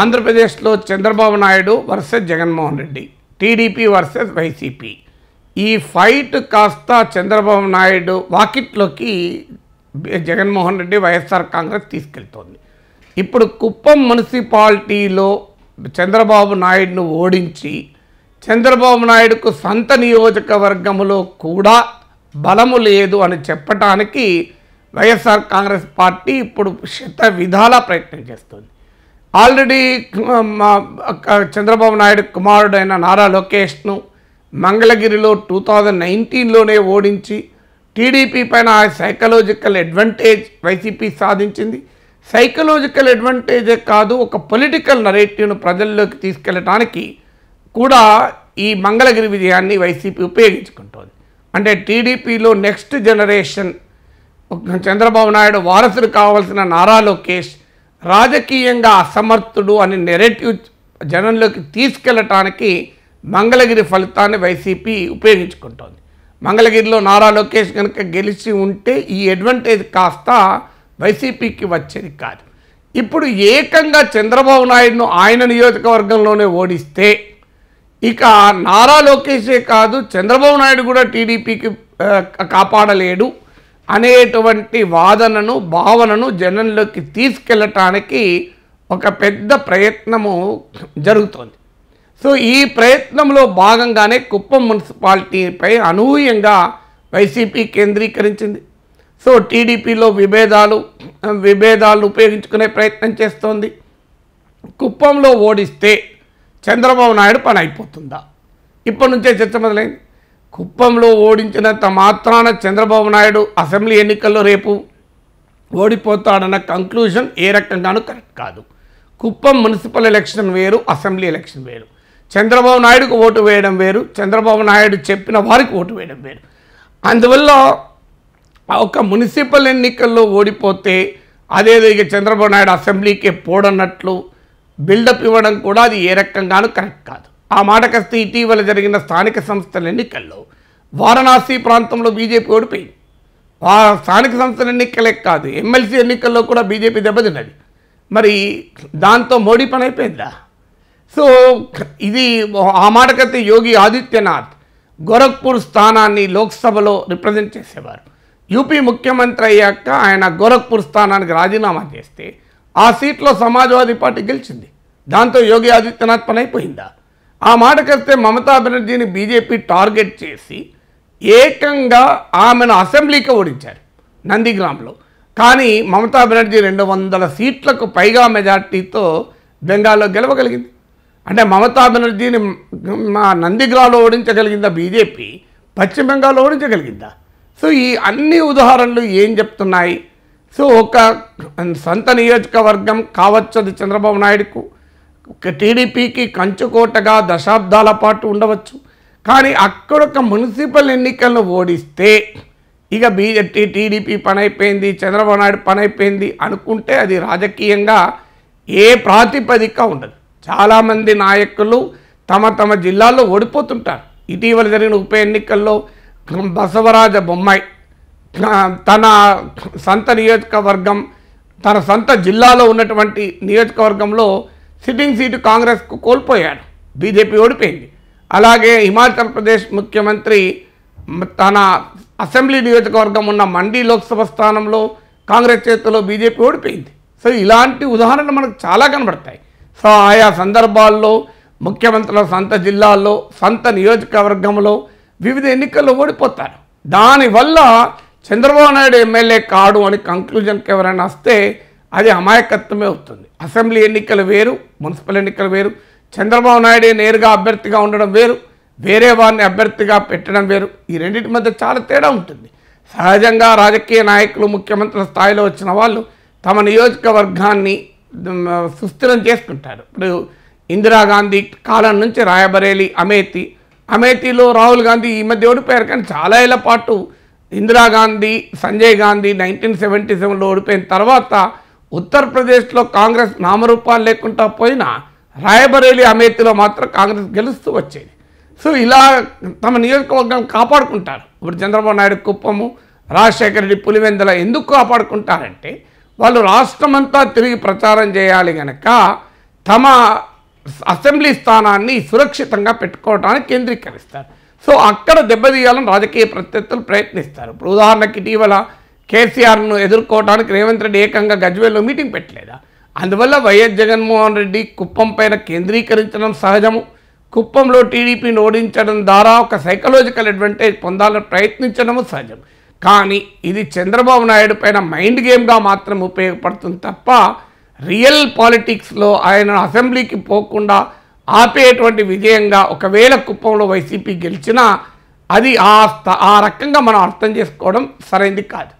ఆంధ్రప్రదేశ్లో Chandrababu Naidu versus Jaganmohan Reddy TDP versus YCP ఈ fight కాస్త చంద్రబాబు నాయుడు వాకిట్లోకి జగన్మోహన్ రెడ్డి వైఎస్ఆర్ కాంగ్రెస్ తీసుకెళ్తోంది ఇప్పుడు కుప్పం మున్సిపాలిటీలో చంద్రబాబు నాయుడును ఓడించి చంద్రబాబు నాయుడుకు సొంత నియోజకవర్గంలో కూడా బలము లేదు అని చెప్పటానికి వైఎస్ఆర్ కాంగ్రెస్ పార్టీ ఇప్పుడు శత విధాలా ప్రయత్నం చేస్తుంది ఆల్రెడీ చంద్రబాబు నాయుడు కుమారుడైన నారా లోకేష్ను మంగళగిరిలో టూ థౌజండ్ నైన్టీన్లోనే ఓడించి టీడీపీ పైన సైకలాజికల్ అడ్వాంటేజ్ వైసీపీ సాధించింది సైకలాజికల్ అడ్వాంటేజే కాదు ఒక పొలిటికల్ నరేటివ్ను ప్రజల్లోకి తీసుకెళ్ళటానికి కూడా ఈ మంగళగిరి విజయాన్ని వైసీపీ ఉపయోగించుకుంటుంది అంటే టీడీపీలో నెక్స్ట్ జనరేషన్ చంద్రబాబు నాయుడు వారసులు కావాల్సిన నారా లోకేష్ రాజకీయంగా అసమర్థుడు అని నెరేటివ్ జనంలోకి తీసుకెళ్ళటానికి మంగళగిరి ఫలితాన్ని వైసీపీ ఉపయోగించుకుంటోంది మంగళగిరిలో నారా లోకేష్ కనుక గెలిచి ఉంటే ఈ అడ్వాంటేజ్ కాస్త వైసీపీకి వచ్చేది కాదు ఇప్పుడు ఏకంగా చంద్రబాబు నాయుడును ఆయన నియోజకవర్గంలోనే ఓడిస్తే ఇక నారా లోకేషే కాదు చంద్రబాబు నాయుడు కూడా టీడీపీకి కాపాడలేడు అనేటువంటి వాదనను భావనను జనంలోకి తీసుకెళ్ళటానికి ఒక పెద్ద ప్రయత్నము జరుగుతోంది సో ఈ ప్రయత్నంలో భాగంగానే కుప్పం మున్సిపాలిటీపై అనూహ్యంగా వైసీపీ కేంద్రీకరించింది సో టీడీపీలో విభేదాలు విభేదాలు ఉపయోగించుకునే ప్రయత్నం చేస్తోంది కుప్పంలో ఓడిస్తే చంద్రబాబు నాయుడు పని అయిపోతుందా ఇప్పటి నుంచే చర్చ మొదలైంది కుప్పంలో ఓడించినంత మాత్రాన చంద్రబాబు నాయుడు అసెంబ్లీ ఎన్నికల్లో రేపు ఓడిపోతాడన్న కంక్లూజన్ ఏ రకంగానూ కరెక్ట్ కాదు కుప్పం మున్సిపల్ ఎలక్షన్ వేరు అసెంబ్లీ ఎలక్షన్ వేరు చంద్రబాబు నాయుడుకు ఓటు వేయడం వేరు చంద్రబాబు నాయుడు చెప్పిన వారికి ఓటు వేయడం వేరు అందువల్ల ఒక మున్సిపల్ ఎన్నికల్లో ఓడిపోతే అదేదో ఇక చంద్రబాబు నాయుడు అసెంబ్లీకే పోడన్నట్లు బిల్డప్ ఇవ్వడం కూడా అది ఏ రకంగానూ కరెక్ట్ కాదు ఆ మాటకస్తే ఇటీవల జరిగిన స్థానిక సంస్థల ఎన్నికల్లో వారణాసి ప్రాంతంలో బీజేపీ ఓడిపోయింది ఆ స్థానిక సంస్థల ఎన్నికలే కాదు ఎమ్మెల్సీ ఎన్నికల్లో కూడా బీజేపీ దెబ్బతిన్నది మరి దాంతో మోడీ పని అయిపోయిందా సో ఇది ఆ మాటకైతే యోగి ఆదిత్యనాథ్ గోరఖ్పూర్ స్థానాన్ని లోక్సభలో రిప్రజెంట్ చేసేవారు యూపీ ముఖ్యమంత్రి అయ్యాక ఆయన గోరఖ్పూర్ స్థానానికి రాజీనామా చేస్తే ఆ సీట్లో సమాజ్వాదీ పార్టీ గెలిచింది దాంతో యోగి ఆదిత్యనాథ్ పని అయిపోయిందా ఆ మాటకొస్తే మమతా బెనర్జీని బీజేపీ టార్గెట్ చేసి ఏకంగా ఆమెను అసెంబ్లీకి ఓడించారు నందిగ్రామ్లో కానీ మమతా బెనర్జీ రెండు వందల సీట్లకు పైగా మెజార్టీతో బెంగాల్లో గెలవగలిగింది అంటే మమతా బెనర్జీని మా నందిగ్రామ్లో ఓడించగలిగిందా బీజేపీ పశ్చిమ బెంగాల్లో ఓడించగలిగిందా సో ఈ అన్ని ఉదాహరణలు ఏం చెప్తున్నాయి సో ఒక సొంత నియోజకవర్గం కావచ్చది చంద్రబాబు నాయుడుకు టీడీపీకి కంచుకోటగా దశాబ్దాల పాటు ఉండవచ్చు కానీ అక్కడ ఒక మున్సిపల్ ఎన్నికలను ఓడిస్తే ఇక బీజేపీ టీడీపీ పని అయిపోయింది చంద్రబాబు నాయుడు పని అయిపోయింది అనుకుంటే అది రాజకీయంగా ఏ ప్రాతిపదిక ఉండదు చాలామంది నాయకులు తమ తమ జిల్లాల్లో ఓడిపోతుంటారు ఇటీవల జరిగిన ఉప ఎన్నికల్లో బసవరాజ బొమ్మాయి తన సొంత నియోజకవర్గం తన సొంత జిల్లాలో ఉన్నటువంటి నియోజకవర్గంలో సిట్టింగ్ సీటు కాంగ్రెస్కు కోల్పోయాడు బీజేపీ ఓడిపోయింది అలాగే హిమాచల్ ప్రదేశ్ ముఖ్యమంత్రి తన అసెంబ్లీ నియోజకవర్గం ఉన్న మండీ లోక్సభ స్థానంలో కాంగ్రెస్ చేతిలో బీజేపీ ఓడిపోయింది సో ఇలాంటి ఉదాహరణలు మనకు చాలా కనబడతాయి సో ఆయా సందర్భాల్లో ముఖ్యమంత్రుల సొంత జిల్లాల్లో సొంత నియోజకవర్గంలో వివిధ ఎన్నికల్లో ఓడిపోతారు దానివల్ల చంద్రబాబు నాయుడు ఎమ్మెల్యే కాడు అని కంక్లూజన్కి ఎవరైనా వస్తే అది అమాయకత్వమే అవుతుంది అసెంబ్లీ ఎన్నికలు వేరు మున్సిపల్ ఎన్నికలు వేరు చంద్రబాబు నాయుడే నేరుగా అభ్యర్థిగా ఉండడం వేరు వేరే వారిని అభ్యర్థిగా పెట్టడం వేరు ఈ రెండింటి మధ్య చాలా తేడా ఉంటుంది సహజంగా రాజకీయ నాయకులు ముఖ్యమంత్రుల స్థాయిలో వచ్చిన వాళ్ళు తమ నియోజకవర్గాన్ని సుస్థిరం చేసుకుంటారు ఇప్పుడు ఇందిరాగాంధీ కాలం నుంచి రాయబరేలి అమేతి అమేతిలో రాహుల్ గాంధీ ఈ మధ్య ఓడిపోయారు కానీ చాలా ఏళ్ల పాటు ఇందిరాగాంధీ సంజయ్ గాంధీ నైన్టీన్ సెవెంటీ సెవెన్లో ఓడిపోయిన తర్వాత ఉత్తరప్రదేశ్లో కాంగ్రెస్ నామరూపాలు లేకుండా పోయినా రాయబరేలి అమేతిలో మాత్రం కాంగ్రెస్ గెలుస్తూ వచ్చేది సో ఇలా తమ నియోజకవర్గం కాపాడుకుంటారు ఇప్పుడు చంద్రబాబు నాయుడు కుప్పము రాజశేఖర రెడ్డి పులివెందల ఎందుకు కాపాడుకుంటారంటే వాళ్ళు రాష్ట్రమంతా తిరిగి ప్రచారం చేయాలి కనుక తమ అసెంబ్లీ స్థానాన్ని సురక్షితంగా పెట్టుకోవడానికి కేంద్రీకరిస్తారు సో అక్కడ దెబ్బతీయాలని రాజకీయ ప్రత్యర్థులు ప్రయత్నిస్తారు ఇప్పుడు ఉదాహరణకి ఇటీవల కేసీఆర్ను ఎదుర్కోవడానికి రేవంత్ రెడ్డి ఏకంగా గజ్వేల్లో మీటింగ్ పెట్టలేదా అందువల్ల వైఎస్ జగన్మోహన్ రెడ్డి కుప్పం పైన కేంద్రీకరించడం సహజము కుప్పంలో టీడీపీని ఓడించడం ద్వారా ఒక సైకలాజికల్ అడ్వాంటేజ్ పొందాలని ప్రయత్నించడము సహజం కానీ ఇది చంద్రబాబు నాయుడు పైన మైండ్ గేమ్గా మాత్రం ఉపయోగపడుతుంది తప్ప రియల్ పాలిటిక్స్లో ఆయన అసెంబ్లీకి పోకుండా ఆపేటువంటి విజయంగా ఒకవేళ కుప్పంలో వైసీపీ గెలిచినా అది ఆ ఆ రకంగా మనం అర్థం చేసుకోవడం సరైంది కాదు